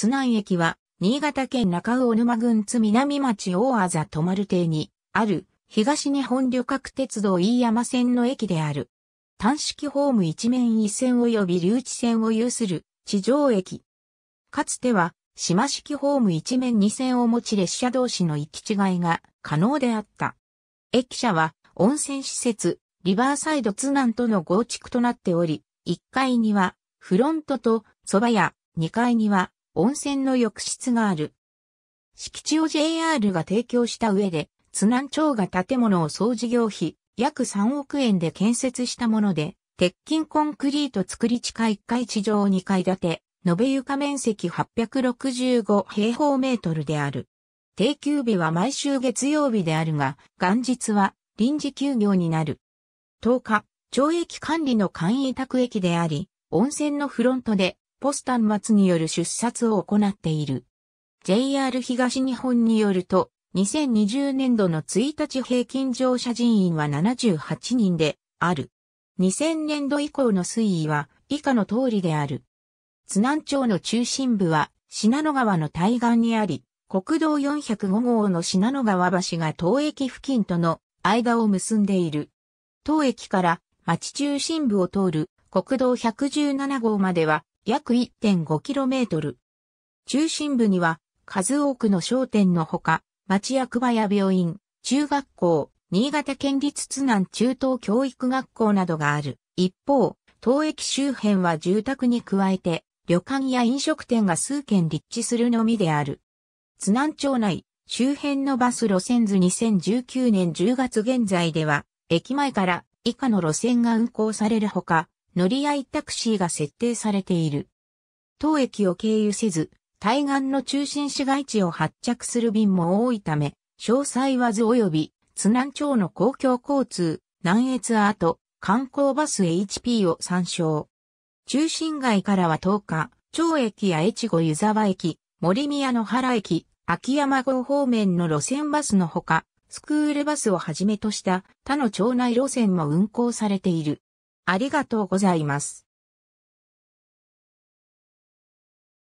津南駅は、新潟県中魚沼郡津南町大あざ泊丸邸に、ある、東日本旅客鉄道飯山線の駅である。単式ホーム一面一線及び留置線を有する地上駅。かつては、島式ホーム一面二線を持ち列車同士の行き違いが可能であった。駅舎は、温泉施設、リバーサイド津南との合築となっており、1階には、フロントと蕎麦屋、2階には、温泉の浴室がある。敷地を JR が提供した上で、津南町が建物を総事業費約3億円で建設したもので、鉄筋コンクリート作り地下1階地上2階建て、延べ床面積865平方メートルである。定休日は毎週月曜日であるが、元日は臨時休業になる。10日、町駅管理の簡易委託駅であり、温泉のフロントでポスタン末による出札を行っている。JR 東日本によると、2020年度の1日平均乗車人員は78人である。2000年度以降の推移は以下の通りである。津南町の中心部は信濃川の対岸にあり、国道405号の信濃川橋が当駅付近との間を結んでいる。当駅から町中心部を通る国道117号までは約 1.5km。中心部には数多くの商店のほか、町役場や病院、中学校、新潟県立津南中等教育学校などがある。一方、当駅周辺は住宅に加えて、旅館や飲食店が数軒立地するのみである。津南町内、周辺のバス路線図2019年10月現在では、駅前から以下の路線が運行されるほか、乗り合いタクシーが設定されている。当駅を経由せず、対岸の中心市街地を発着する便も多いため、詳細は図及び津南町の公共交通、南越アート、観光バス HP を参照。中心街からは10日、町駅や越後湯沢駅、森宮の原駅、秋山郷方面の路線バスのほか、スクールバスをはじめとした他の町内路線も運行されている。ありがとうございます。